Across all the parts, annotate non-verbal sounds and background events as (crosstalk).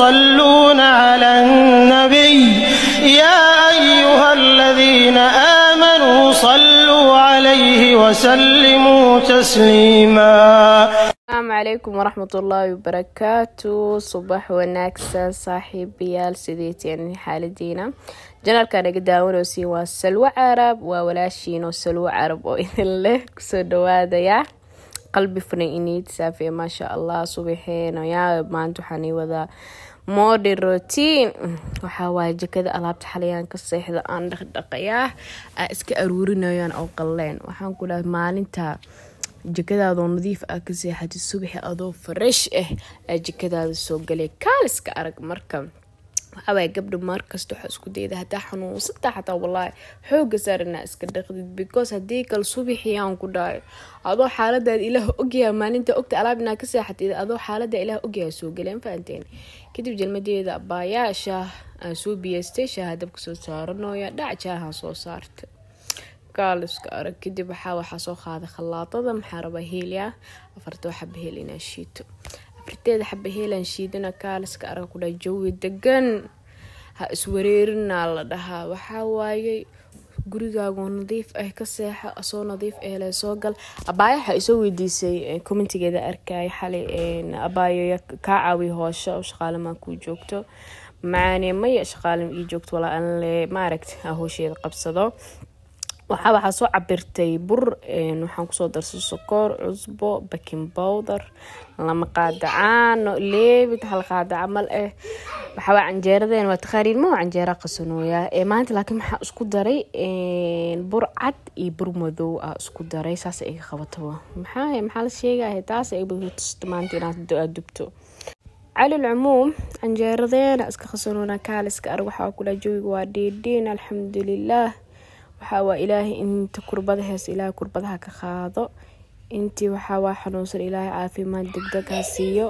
يصلون على النبي يا أيها الذين آمنوا صلوا عليه وسلموا تسليما asalaamu calaykum waraxmat ullaahi wabarakaatu subax wanaagsan saaxiibayaal sideeteen xaaladiina janaalkan naga daawanaysiin waa salwo carab waa walaashiinoo salwo carab oo idin leh kusoo dhawaadaya qalbi furan iniid saafee maasha allah subaxeenayaa maanta waxaanay wadaa modi rotin waxaa waaye jakada alaabta xalayaanka seexda aan dhaqdhaqayaah aa iska aruurinayaan oo qalleen waxaan ku dhahay maalinta jakadaadoo nadiif ah ka seexatay subaxi adoo faresh ah eh, aa jakadaada soo galay kaaliska arag marka waxaawaaye gabdha markasta waxaa isku dayda hadaa xanuunsantaa xataa walaahi xooga saaranaa iska dhaqdid because haddii kale subaxiyaan ku dhahay adoo xaaladaada ilaah ogyaha maalinta ogta alaab inaa ka seexatid adoo xaalada ilaah ogyaha soo galeen fahanteen kadib jelmadeeda abaayaa shaah aan soo biyeystay shaaha dabka soo saaranooya dhac soo saarta gaaliska arag kadib waxaa waxaa soo qaaday khalaadada maxaa rabaa heeliah afarta xabaheel inaan shiito afarteeda xabaheelaan shiidana gaaliska arag ku kudhaa jawi degan ha iswareerinaa la dhahaa waxaa waayey gurigaago nadiif ah ka seexa soo nadiif eele ah, soo gal abaayo waxaa isoo weydiisay commentigeeda eh, arkay xali eh, abaayo kaa caawiya hoosho shaqaale maa kuu joogto macaane maya shaqaale ii joogto walaa anle maaragta ah, hoosheeda qabsado waxaa waxaa soo cabirtay bur waxaan kusoo darsa sokoor cusbo bakin bowder lama qaadacaano leebid hal qaadaca mal eh waxaa canjeeradeen waa taqaariin ma canjeera qasanooya eh, maanta laakiin waxaa isku daray bur cad iyo bur madow ah isku daray saas iga qabataba maxaa eh, maxaa la sheegaya taas ay maanta inaad dubto cali canjeeradeena iska qasanoona kaaliska arg waxaa kula jawiga waa dhiidhiin alxamdulilaah waxaa waa ilaahay inta kurbada heeso ilaahay kurbadaha ka qaado intii waxaa waa xanuunsan ilaahay caafimaad degdeg ha ah siiyo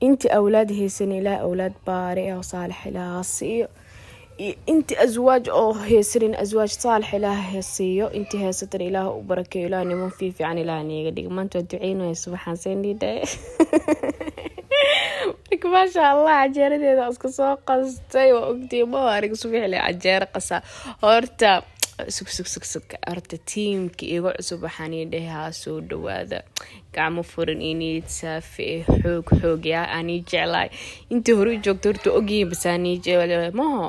intii awlaad heysan ilaahay awlaad baari oo saalex ilaaha siiyo intii aswaaj oo heysanin aswaaj saalex ilaaha ha siiyo intii heysatana ilaaha u barakeeyo ilaa niman fiifican ilaaha niiga dhig maanta waa duceynayso waxaan seendhiidhaye (laughs) marka maasha allah cajeeradeeda iska soo qastay waa ogdii ma subixle cajeero qasa horta sug sug sugsug horta tiimka iga cusub waxaan ii dhahaa soo dhawaada gacmo furan io niid saafi e xoog xoogyaa aanii jeclaay intii hore joogta horta ogyihin basaanii jecla maho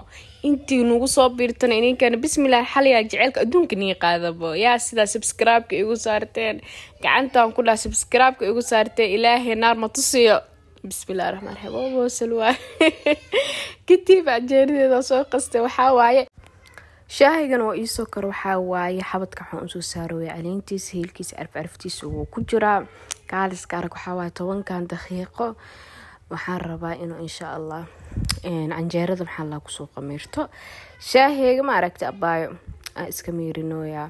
intii nagu soo biirtana ininkan bismillaah xaliyaa jaceylka adduunka nii qaadabo yaa sidaa subscribe-ka igu saarteen gacantaan ku dhaha subscribe-ka igu saarteen ilaahay naar ma tusiyo bismillahi raxmaan raxiim oo boosalwaay (laughs) kadib ajeerideeda soo qasta waxaa waaye shaahigan oo iisoo kar waxaa waaye xabadka waxaan usoo saaroya caleyntiisa hiilkiisa arfaraftiisa wuu ku jiraa kaaliska arag waxaawaay tobankan daqiiqo waxaan rabaa inuu insha allah canjeerada maxaa laa kusoo qamiirto shaahiga ma aragta abaayo aan iska miirinoyaa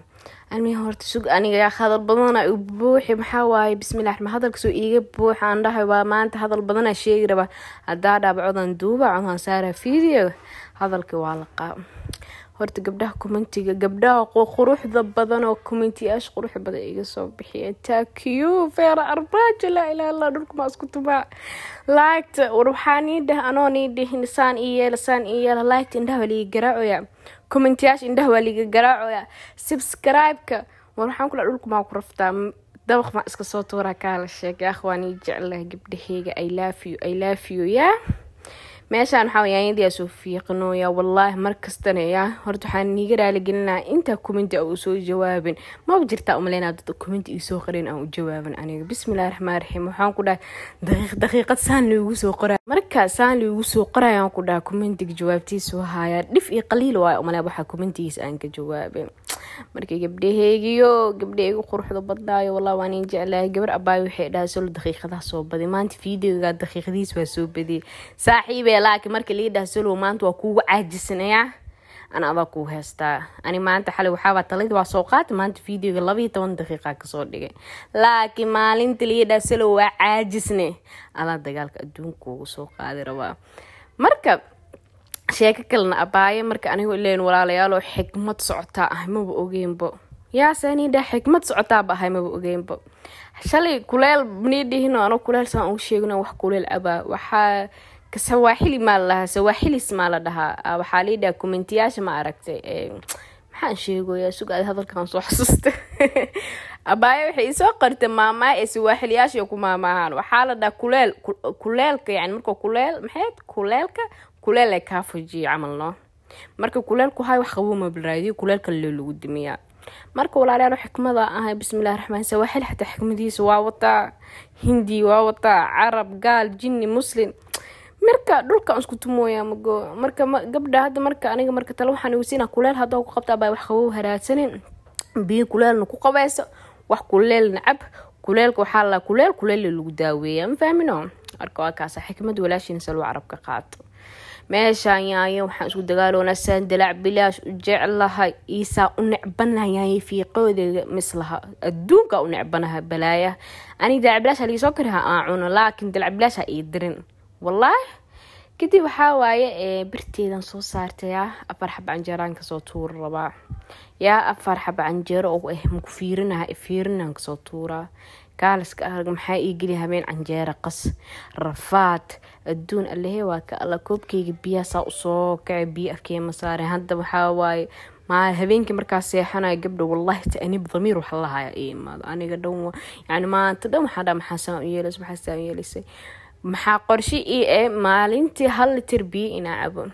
almihi horta sug aniga hadal badana u buuxi maxaa waaye bismillahi rama hadalkasoo iiga buux aan dhahay waa maanta hadal badanaa sheegi rabaa hadaa dhaabacodan duuba camaan saara fiidiyo hadalkii waa laqaa horta gabdhaha commentiga gabdhaha quruxda badan oo commentiyaasha quruxa badan iga soo bixiya takiyo feera arbaajo laa ilaha illaa dhulkuma isku tubaa laagta war waxaa nii dhah anoo nii dhihin saan ii yeela saan ii yeela laagta indhaha waa liiga garaacoya commentiyaasha indhaha waa liiga garaacoya subscribe-ka war waxaan kulaa dhulkumaa ku raftaa dabaq maa iska soo tuuraa kaala la sheegay akhwaan ii jeclaha gabdhaheyga i love you i love you yeah? meeshaan waxaa wayaan soo fiiqno wallaahi markastana yaa horta waxaan niiga raaligelinaa intaa commenti aan u soo jawaabin maba jirtaa umaleynaa dad commenti isoo qorin aan u jawaabin aniga bismillahi raxmaan raxiim waxaan ku dhahay daqiiq daqiiqad saan loogu soo qoraa markaa saan loogu soo qorayaan ku dhahaa commentiga jawaabtiisu hayaa dhif iyo qaliil waay umaleyn waxaa commentigiis aan ka jawaabin markii gabdhaheygiyo gabdhaheygu quruxda badnaayo wallah waan in jeclahay gabar abaayo waxay dhahay solo daqiiqadaa soo badi maanta fiideoga daqiiqadiis waa soo badiyay saaxiibee laakiin marka lii dhaha solo maanta waa kugu caajisanayaa an adaa kuu heystaa ani maanta xalay waxaabaa talid waa soo qaata maanta videoga labaiyo toban daqiiqa kasoo dhigay laakiin maalinta liidhaa salo waa caajisne alaa dagaalka adduunka ugu soo qaadi rabaa marka sheeko kalena abaaye marka anigoo ileyn walaalayaalo xikmad socotaa ahay maba ogeynbo yaa sanidha xikmad socotaaba ahay maba ogeynbo shalay kuleel baniidhihin ano kuleel saan ugu sheegin wax kuleel abaa waxaa sawaaxili maa lalahaa sawaaxilis maa la dhahaa ah, waxaa lii dhaha kommentiyaasha ma aragtay maxaan sheegoyaa sugaad hadalkan soo xasuusta (laughs) abaayo waxay isoo qartay maamaa ee suwaaxiliyaasha ku maamaahaan waxaa la dhahaa kuleel kuleelka yani marka kuleel maxayd kuleelka kuleela kaa fujiyay camal no marka kuleelku hay wax qabuuma balraadiyo kuleelka lee lagu dimiyaa marka walaalayaal xikmada ahay bismillahi raxmaan sawaaxil xataa xikmadiisa waa wataa hindi waa wataa carab gaal jinni muslim marka dhulkaan isku tumooya mago marka gabdha hadda marka aniga marka tale waxaan iwsiina kuleel haddoo ku qabtaa baa wax qabow haraadsanin biyo kuleelna ku qabayso wax kuleel nacab kuleelka waxaa la kuleel kuleella lagu daaweeya ma fahmino marka waa kaasa xikmad walaashiin saluu carabka qaato meeshaan yaayo waxaan isku dagaaloonaa saan dalaac bilaash u jeclahay iisaa u necbanayaaye fiiqoodeyga mislaha adduunka u necbanaha balaaya aniga dalacbilaasha liisoo kariha aa cuno laakiin dalacbilaasha ii dirin wallaahi kadib waxaa waaye birteedan soo saartay yaa ah, afar xab canjeeraan kasoo tuura rabaa yaa afar xaba canjeero oo ah eh, maku fiirinaha fiirinaan kasoo tuuraa kaaliska arag maxaa ii geli habeen canjeera qas rafaad adduun allehe waa ka alla koobkeyga biyaasaa usoo kaca biyo afkeema saare hadda waxaa waaye maa habeenkii markaa seexanaya gabdha wallaahi ta anib damiir waxa lahaya imaado aniga dhan yani maanta dhan waxaa dha maxaa saan u yeelaysa maxaa saan u yeelaysay maxaa qorshe ii e maalintii hal litir biyo inaa cabo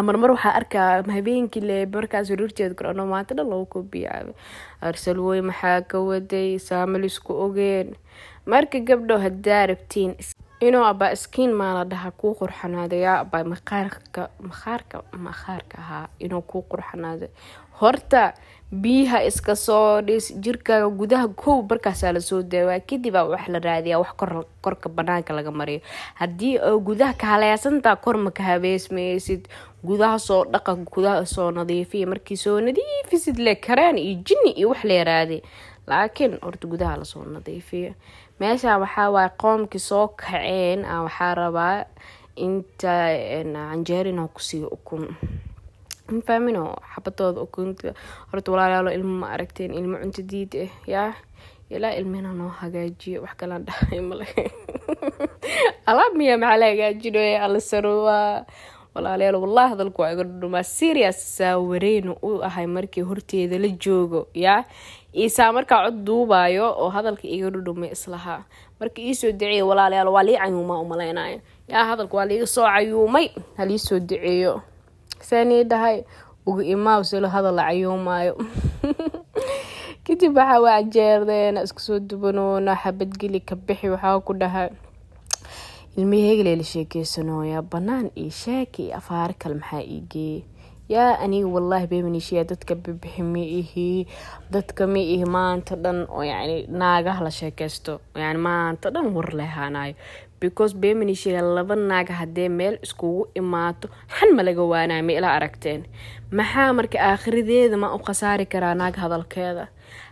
amar mar waxaa arkaa habeenkii le markaas waruurteeda garano maanta dhan lagu koobiyo caabe arsalwoy maxaa ka waday saamal isku ogeen marka gabdho hadaa rabtiin inuu abaa iskiin maala dhaha kuu qurxanaadayaa abaa maqaarka maqaarka maqaarka ahaa inuu kuu qurxanaado horta biyaha iska soo dhis jirkaaga gudaha kow markaasaa lasoo daawaa kadib wax la raadiyaa wax korka banaanka laga mariyo haddii gudaha kahaleesantaa kormaka habeesmaysid gudaha soo dhaqan gudaha soo nadiifiya markii soo nadiifisid le karaan iyo jinni iyo wax lee raadi laakiin horta gudaha lasoo nadiifiyo meesha waxaawaay qoomkii soo kaceen ah, waxaa rabaa inta eh, canjeerin kusii ukun ma faaminoo xabadooda ogoonta horta walaalayaalo ilmo ma aragteen ilmo cunto diid ah yaa ilaa ilmina noo hagaajiyo wax kalaan dhahay male alaab miya maxaa la hagaajinay alasarowa walaalayaal wallahi hadalku waa iga dhudhumaa serious saa wareenu u ahay markii horteeda la joogo yaa isaa markaa cod duubaayo oo hadalka iga dhudhumay islahaa marka iisoo duceeya walaalayaal waa lii cayuumaa u malaynaayo yaa hadalka waa liiga soo cayuumay haliisoo liisoo saanii dhahay ugu imaawsilo hadal la cayuumaayo (laughs) kadib waxaa waa jeerdeen iskusoo dubanoona xabadgeli ka bixi waxaa ku dhahay ilmaheeglee la sheekeysanooyaa banaan iyo sheeka iyo afaarikal maxaa ii geeyey yaa aniga wallaahi beemanishiya dadka bibixi ma ihi dadka ma ihi maanta dhan oo yacni naagaha la sheekeysto yani maanta dhan war lehaanayo because beemini laba naaga haddee meel iskugu imaato xan ma laga waanaamay ila aragteen maxaa marka aakhiradeeda ma u khasaari karaa naag hadalkeeda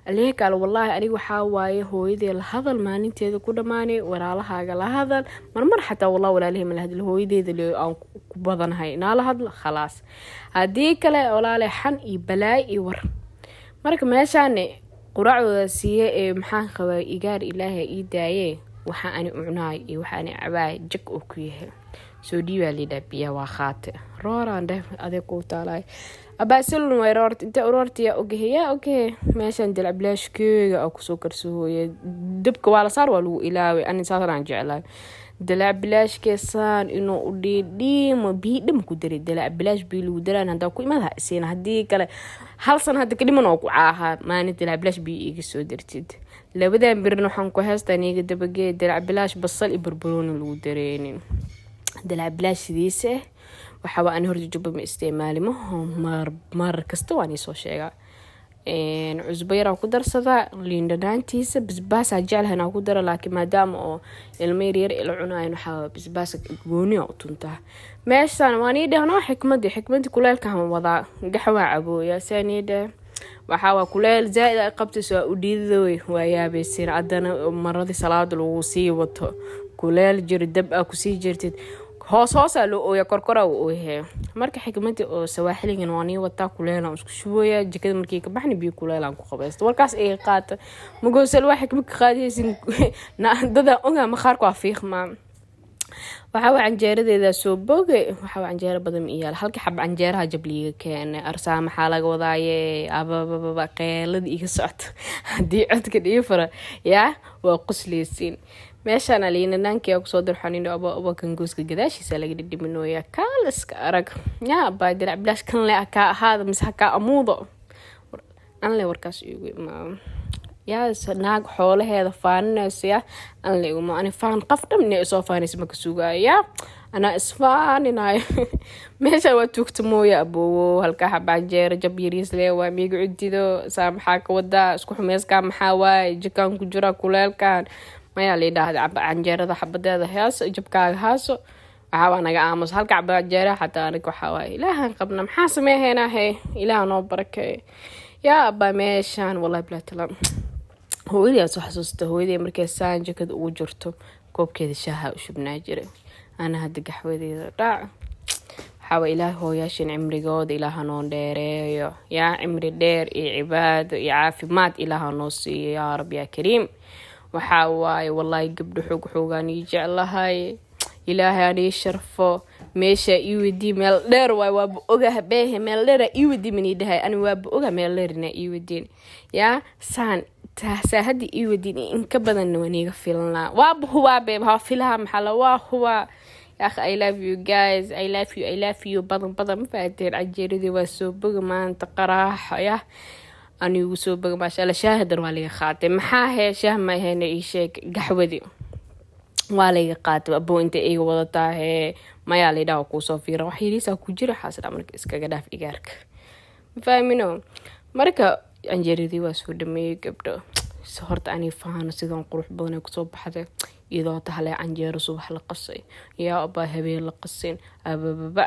aleekaal wallaahi aniga waxaa waaye hooyadee la hadal maalinteeda ku dhammaanay walaalahaaga la hadal marmar xataa walla walaalihii ma la hadal hooyadeeda le aan ku badanahay naala hadlo khalaas haddii kale walaale xan iyo balaay iyo war marka meeshaani quraacdooda siiye ee maxaan qabaa igaar ilaaha ii daayee waxa ani ucnaay iyo waxa cabaay jag oo ku yahay soo dhiibaa layidhaha biyaa waa khaate rooraan dheh adeeg kuu taalaay abaasilun way roort intee roortiyaa ogahe yaa ogahe meeshaan dalacbilaashkeega oo kusoo karsoohooye dabka waa la saar waa lagu ilaaway ani saasaan jeclaay dalacbilaashkee saan inuu u dhiidhiimo biyi dhama ku daray dalacbilaash biyi lagu daraan hadaa ku imad ha haddii kale hal san hadda kadhiman oo ku caahaa maalin dalacbilaash biyi iga soo dartid labadan birin waxaan ku heestaan iiga dabageeya dalacbilaash basal iyo barbarooni lagu dareenin dalacbilaash sidiisa ah waxaawaa an horjujuba ma isticmaalimo marar kasta waan iisoo sheegaa cusbo yaraa ku darsada liindhanaantiisa basbaasa jeclahanaa ku dara laakiin maadaama oo ilmo yaryar ila cunayan waxaa basbaasa goonia u tuntaa meeshaan waanii dhehno xikmadii xikmadii kuleelkaan wadaa gaxwaa cabooya saanii dheh waxaawaa kuleel zaa-id ay qabtayso aa u dhiidadawey waa yaabaysiin haddana maradii salaada lagu sii wato kuleel jiro dab aa kusii jirtid hoos hoosaa loo ooya korkora u ooyahee marka xikmadii oo sawaaxiligan waa wataa kuleelaan isku subooyaa jikada markii ka baxni biyo kuleelaan ku qabaysta warkaas ay qaata magoosel waa xikmad ka qaadihaysin (laughs) dadaan ogaa maqaarku waa fiiqmaa waxawa canjeeradeeda soo boge canjeera canjeero badan iyaal halka xab canjeeraha jabliga keene arsaa maxaa laga wadaaye ababababa qeelada iga socto (laughs) haddii codka dhii fara yaa waa qusleysiin meeshaan aliinanaankia kusoo darxonin abakanguuska gadaashiisa laga dhidhiminooya iska arag yaa baadirac bilaash kanle kaa ahaada mise hakaa amuudo anle warkaas igu imaamo yaa naag xoolaheeda faaninaysa yaa an laiguma ani faan qafdham ina isoo faanaysa marka sugayaa anaa isfaaninayo meeshaan waa tuugta mooya aboowo halkaa xabaajeero jab yariis lee waa miiga cudido saa maxaa ka wadaa isku xumeyskaa maxaa waaye jikaan ku jira kuleelkan mayaa la idhaahda canjeerada xabadeeda haaso jabkaaga haaso waxaabaa naga aamuso halka cabajeera xataa aniga waxawaaye ilaahan qabna maxaa sameeheynaa he ilaah yaa abaa meeshaan wallahi bilaa hooyadaas xasuusta hooyadee markay saan jakad ugu jirto koobkeeda shaaha u jiray ana hadda gaxwadeeda dhaac waxaawa ilaaha hooyaashan cimrigooda ilaaha noo dheereeyo yaa cimri dheer iyo cibaado iyo caafimaad ilaaha noo siiyo yaa rab yaa kariim waxaa waaye wallaahi gabdho xoog xoogaan ii jeclahay ilaahay aan sharfo meeshaa ii wedii meel dheer waay waaba ogaha beehe meel dheera ii wedimanidhahay ani waaba oga meel dheerina ii wediin yaa saan saahada ii wadin inka badanna waan iiga filan lahaa waaba beeb ha filaha maxala waa hubaa yaakh i love you guys i love you i love you badan badan ma fahateen canjeeradii waa soo boga maanta qaraaxo yah aan soo boga maashaalla shaahadan waa laga qaatay maxaa hee shaah maahena ii sheeg gaxwadi waa laga qaatay aboo inta iga wadataa hee mayaa laydhaha kuusoo fiira wax yariisaa ah ku jira waxaas marka iskaga dhaaf igaarka ma fahmino marka anjeeradii waa soo dhameeyey gabdho horta ani fahano sidaan qurux badan kusoo baxday iyadoo hata canjeero subax la qasay yaa abaa habeen la qasin abababa